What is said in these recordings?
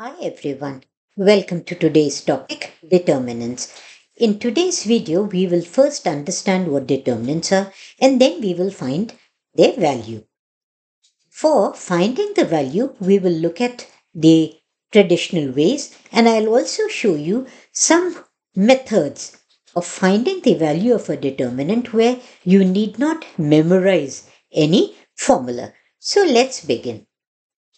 Hi everyone, welcome to today's topic determinants. In today's video, we will first understand what determinants are and then we will find their value. For finding the value, we will look at the traditional ways and I'll also show you some methods of finding the value of a determinant where you need not memorize any formula. So let's begin.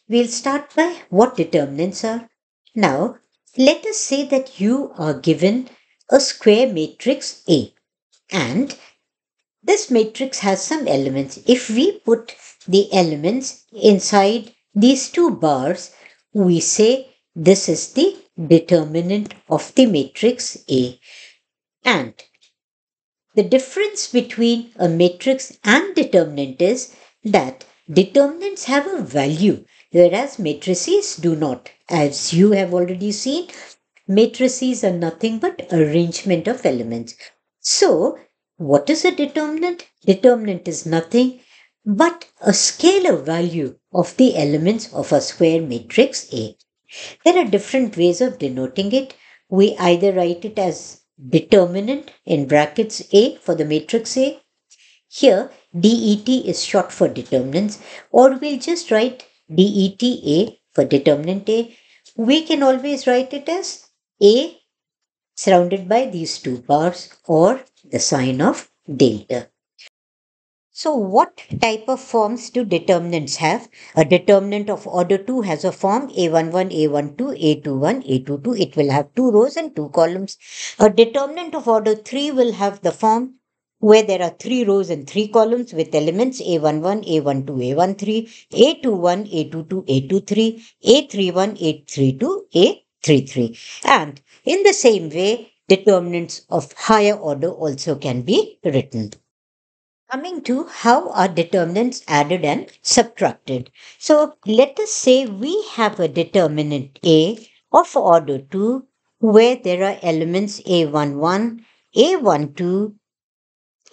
We'll start by what determinants are. Now, let us say that you are given a square matrix A and this matrix has some elements. If we put the elements inside these two bars, we say this is the determinant of the matrix A. And the difference between a matrix and determinant is that determinants have a value whereas matrices do not. As you have already seen, matrices are nothing but arrangement of elements. So, what is a determinant? Determinant is nothing but a scalar value of the elements of a square matrix A. There are different ways of denoting it. We either write it as determinant in brackets A for the matrix A. Here, DET is short for determinants, or we'll just write DETA for determinant A. We can always write it as A surrounded by these two powers or the sign of delta. So what type of forms do determinants have? A determinant of order 2 has a form A11, A12, A21, A22. It will have two rows and two columns. A determinant of order 3 will have the form where there are three rows and three columns with elements A11, A12, A13, A21, A22, A23, A31, A32, A33. And in the same way, determinants of higher order also can be written. Coming to how are determinants added and subtracted. So let us say we have a determinant A of order 2 where there are elements A11, A12,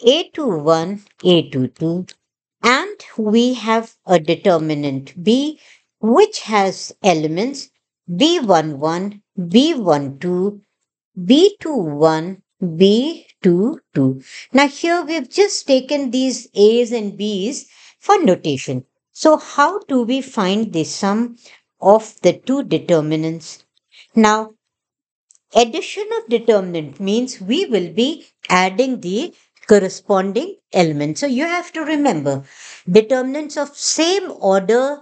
a21, A22, and we have a determinant B which has elements B11, B12, B21, B22. Now here we've just taken these A's and B's for notation. So how do we find the sum of the two determinants? Now addition of determinant means we will be adding the corresponding element. So you have to remember determinants of same order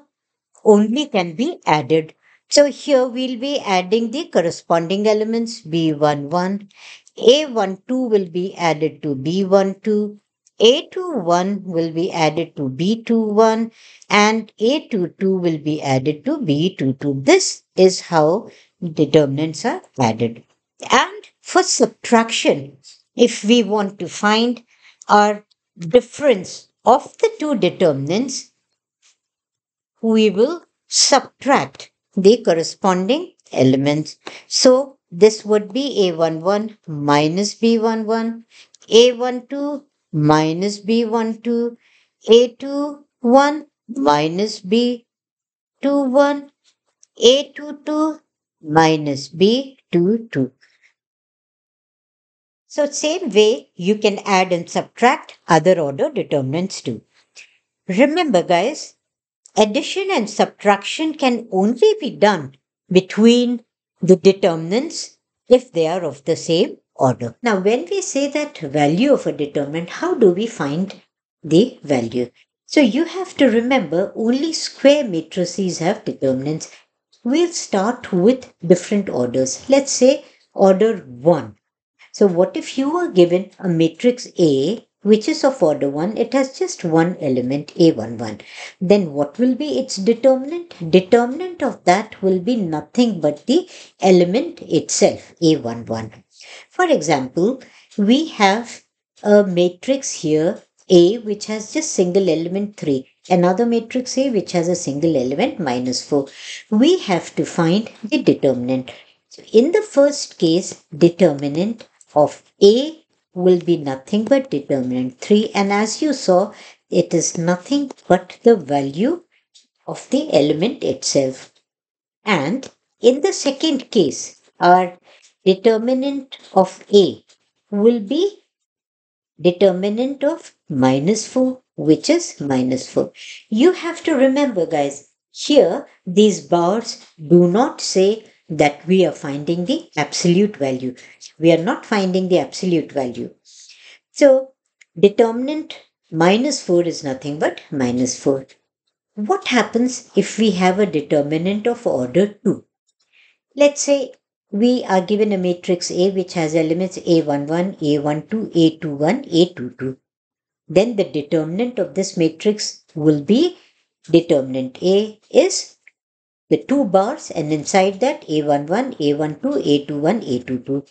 only can be added. So here we'll be adding the corresponding elements B11. A12 will be added to B12. A21 will be added to B21 and A22 will be added to B22. This is how determinants are added. And for subtraction, if we want to find our difference of the two determinants, we will subtract the corresponding elements. So this would be A11 minus B11, A12 minus B12, A21 minus B21, A22 minus B22. So same way you can add and subtract other order determinants too. Remember guys, addition and subtraction can only be done between the determinants if they are of the same order. Now when we say that value of a determinant, how do we find the value? So you have to remember only square matrices have determinants. We'll start with different orders. Let's say order 1. So what if you were given a matrix A which is of order 1, it has just one element A11. Then what will be its determinant? Determinant of that will be nothing but the element itself, A11. For example, we have a matrix here A which has just single element 3, another matrix A which has a single element minus 4. We have to find the determinant. So in the first case, determinant of A will be nothing but determinant 3 and as you saw it is nothing but the value of the element itself. And in the second case our determinant of A will be determinant of minus 4 which is minus 4. You have to remember guys here these bars do not say that we are finding the absolute value. We are not finding the absolute value. So determinant minus 4 is nothing but minus 4. What happens if we have a determinant of order 2? Let's say we are given a matrix A which has elements A11, A12, A21, A22. Then the determinant of this matrix will be determinant A is the two bars and inside that A11, A12, A21, A22.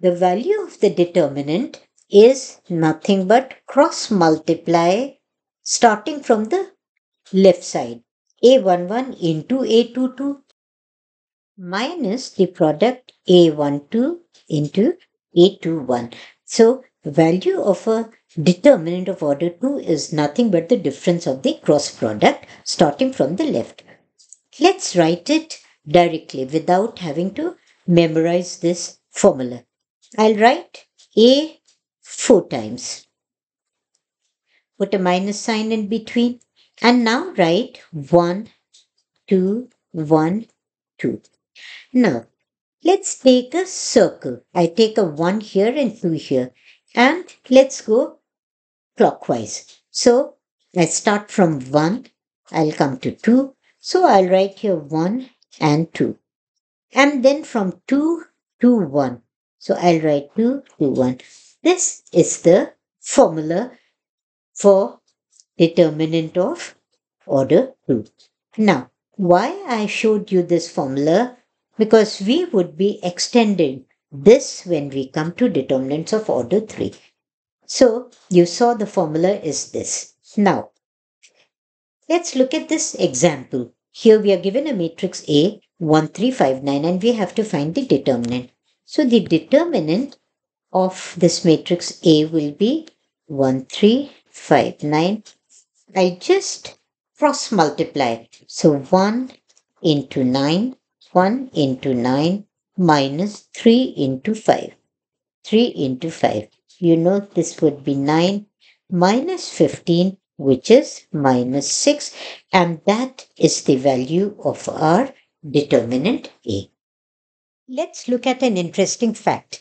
The value of the determinant is nothing but cross multiply starting from the left side A11 into A22 minus the product A12 into A21. So value of a determinant of order 2 is nothing but the difference of the cross product starting from the left. Let's write it directly without having to memorize this formula. I'll write A four times. Put a minus sign in between and now write 1, 2, 1, 2. Now, let's take a circle. I take a 1 here and 2 here and let's go clockwise. So, I start from 1, I'll come to 2, so I'll write here 1 and 2. And then from 2 to 1. So I'll write 2 to 1. This is the formula for determinant of order 2. Now, why I showed you this formula? Because we would be extending this when we come to determinants of order 3. So, you saw the formula is this. Now, Let's look at this example. Here we are given a matrix A, 1, 3, 5, 9 and we have to find the determinant. So the determinant of this matrix A will be 1, 3, 5, 9. I just cross multiply. So 1 into 9, 1 into 9 minus 3 into 5. 3 into 5. You know this would be 9 minus 15 which is minus 6 and that is the value of our determinant A. Let's look at an interesting fact.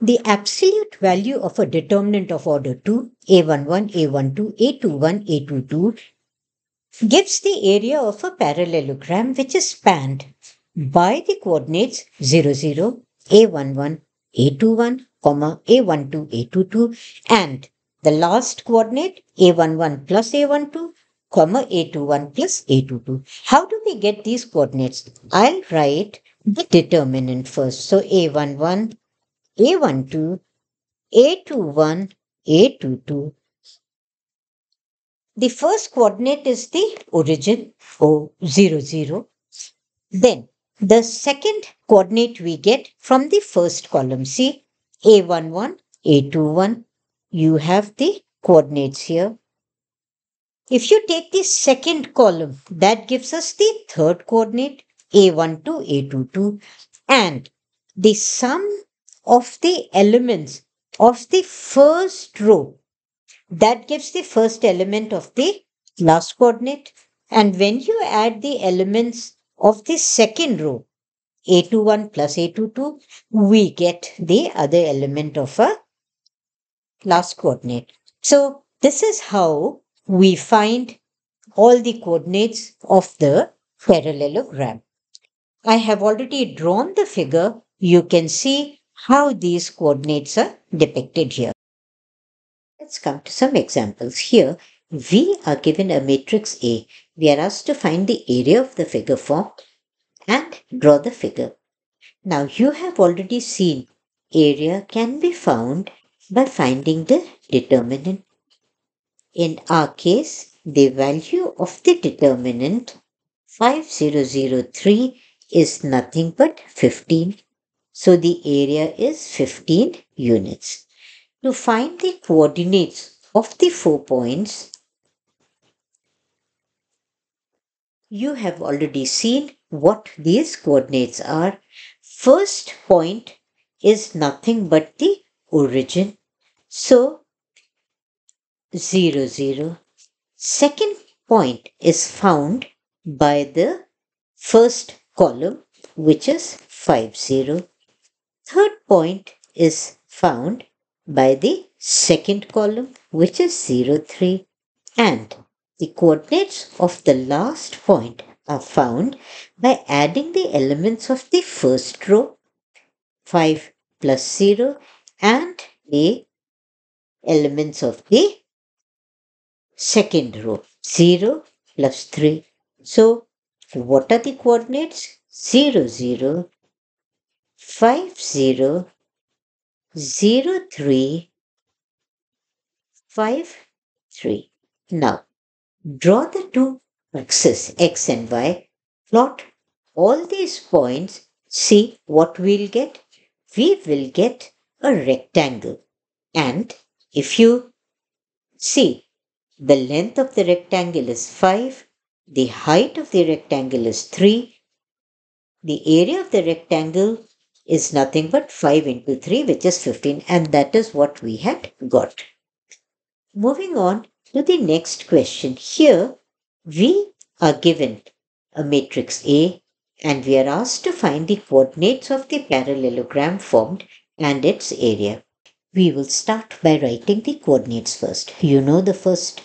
The absolute value of a determinant of order 2, A11, A12, A21, A22 gives the area of a parallelogram which is spanned by the coordinates 0, 0, A11, A21, A12, A22 and the last coordinate a11 plus a12 comma a21 plus a22. How do we get these coordinates? I'll write the determinant first. So a11, a12, a21, a22. The first coordinate is the origin, O, 0, 0. Then the second coordinate we get from the first column, see, a11, a21, you have the coordinates here. If you take the second column, that gives us the third coordinate, A12, A22, and the sum of the elements of the first row, that gives the first element of the last coordinate. And when you add the elements of the second row, A21 plus A22, we get the other element of a last coordinate. So this is how we find all the coordinates of the parallelogram. I have already drawn the figure. You can see how these coordinates are depicted here. Let's come to some examples here. We are given a matrix A. We are asked to find the area of the figure form and draw the figure. Now you have already seen area can be found by finding the determinant. In our case, the value of the determinant 5003 is nothing but 15. So the area is 15 units. To find the coordinates of the four points, you have already seen what these coordinates are. First point is nothing but the origin. So, 0, 0. Second point is found by the first column, which is 5, 0. Third point is found by the second column, which is 0, 3. And the coordinates of the last point are found by adding the elements of the first row 5 plus 0 and the elements of the second row 0 plus 3 so what are the coordinates 0 0 5 0 0 3 5 3 now draw the two axes x and y plot all these points see what we'll get we will get a rectangle. And if you see, the length of the rectangle is 5, the height of the rectangle is 3, the area of the rectangle is nothing but 5 into 3, which is 15, and that is what we had got. Moving on to the next question. Here, we are given a matrix A and we are asked to find the coordinates of the parallelogram formed and its area. We will start by writing the coordinates first. You know the first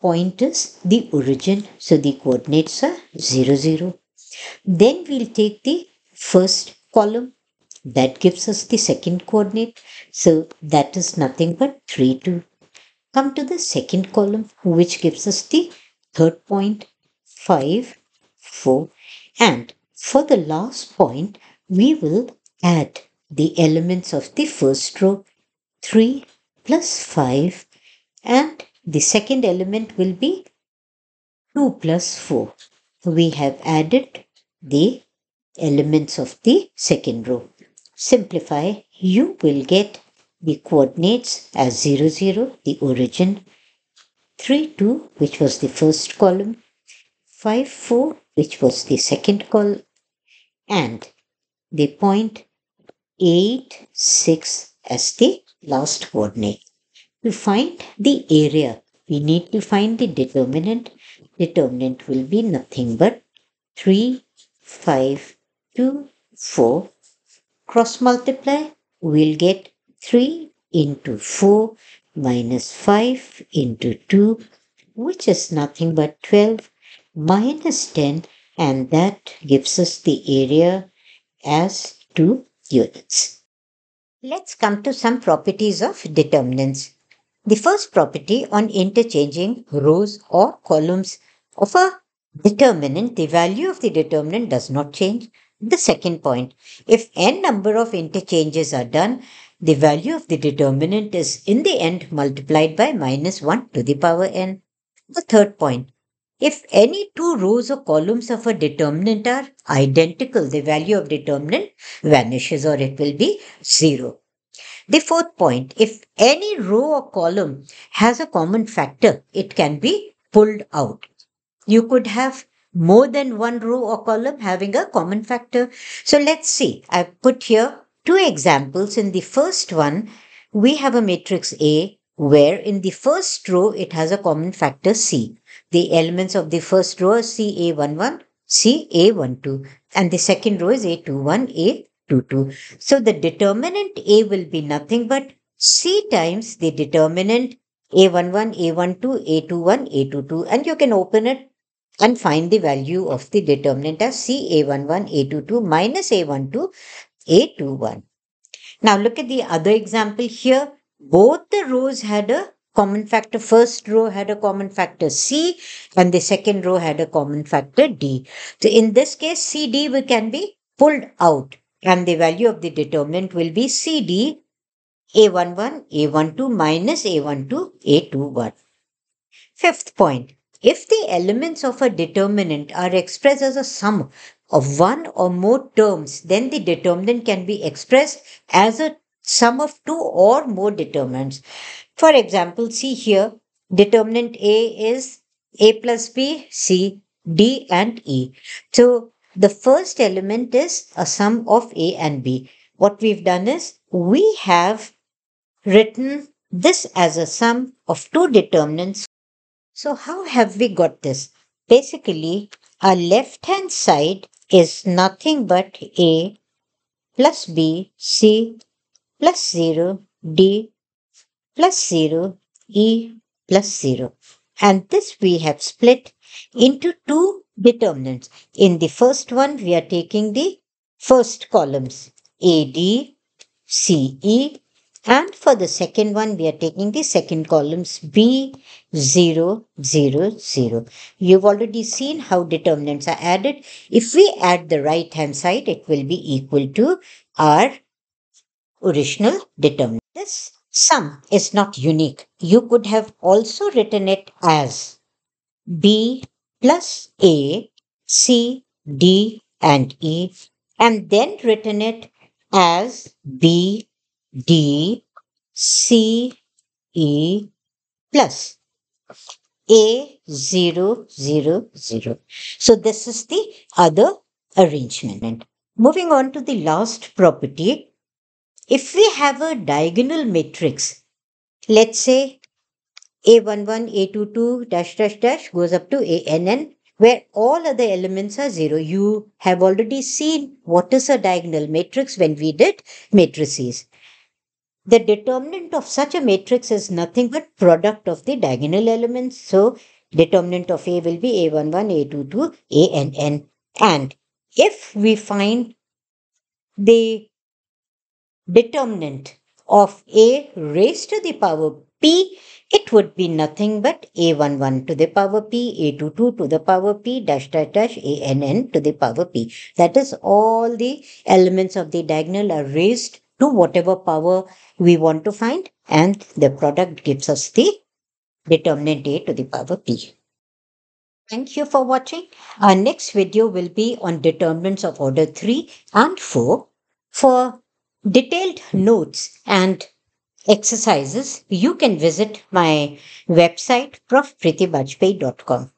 point is the origin. So the coordinates are 0, 0. Then we'll take the first column. That gives us the second coordinate. So that is nothing but 3, 2. Come to the second column which gives us the third point 5, 4. And for the last point, we will add the elements of the first row 3 plus 5 and the second element will be 2 plus 4. We have added the elements of the second row. Simplify, you will get the coordinates as 0, 0, the origin, 3, 2, which was the first column, 5, 4, which was the second column, and the point 8, 6 as the last coordinate. To find the area, we need to find the determinant. Determinant will be nothing but 3, 5, 2, 4. Cross multiply, we'll get 3 into 4 minus 5 into 2, which is nothing but 12 minus 10, and that gives us the area as 2 units. Let's come to some properties of determinants. The first property on interchanging rows or columns of a determinant, the value of the determinant does not change. The second point, if n number of interchanges are done, the value of the determinant is in the end multiplied by minus 1 to the power n. The third point, if any two rows or columns of a determinant are identical, the value of determinant vanishes or it will be zero. The fourth point, if any row or column has a common factor, it can be pulled out. You could have more than one row or column having a common factor. So let's see. I've put here two examples. In the first one, we have a matrix A where in the first row it has a common factor C the elements of the first row are CA11, CA12 and the second row is A21, A22. So the determinant A will be nothing but C times the determinant A11, A12, A21, A22 and you can open it and find the value of the determinant as CA11, A22 minus A12, A21. Now look at the other example here. Both the rows had a common factor first row had a common factor C and the second row had a common factor D. So in this case CD we can be pulled out and the value of the determinant will be CD A11 A12 minus A12 A21. Fifth point. If the elements of a determinant are expressed as a sum of one or more terms, then the determinant can be expressed as a sum of two or more determinants. For example, see here, determinant A is A plus B, C, D and E. So the first element is a sum of A and B. What we've done is we have written this as a sum of two determinants. So how have we got this? Basically, our left hand side is nothing but A plus B, C plus 0, D plus 0, E plus 0. And this we have split into two determinants. In the first one, we are taking the first columns AD, CE, and for the second one, we are taking the second columns B, 0, 0, 0. You've already seen how determinants are added. If we add the right hand side, it will be equal to our original determinant. This Sum is not unique. You could have also written it as B plus A, C, D, and E, and then written it as B, D, C, E plus A, 0, 0, 0. So this is the other arrangement. Moving on to the last property, if we have a diagonal matrix, let's say A11, A22, dash, dash, dash goes up to ANN, where all other elements are zero. You have already seen what is a diagonal matrix when we did matrices. The determinant of such a matrix is nothing but product of the diagonal elements. So determinant of A will be A11, A22, ANN. And if we find the determinant of a raised to the power p, it would be nothing but a11 to the power p, a22 to the power p, dash dash dash, ann to the power p. That is all the elements of the diagonal are raised to whatever power we want to find and the product gives us the determinant a to the power p. Thank you for watching. Our next video will be on determinants of order 3 and 4 for detailed notes and exercises, you can visit my website profpritibajpayee.com.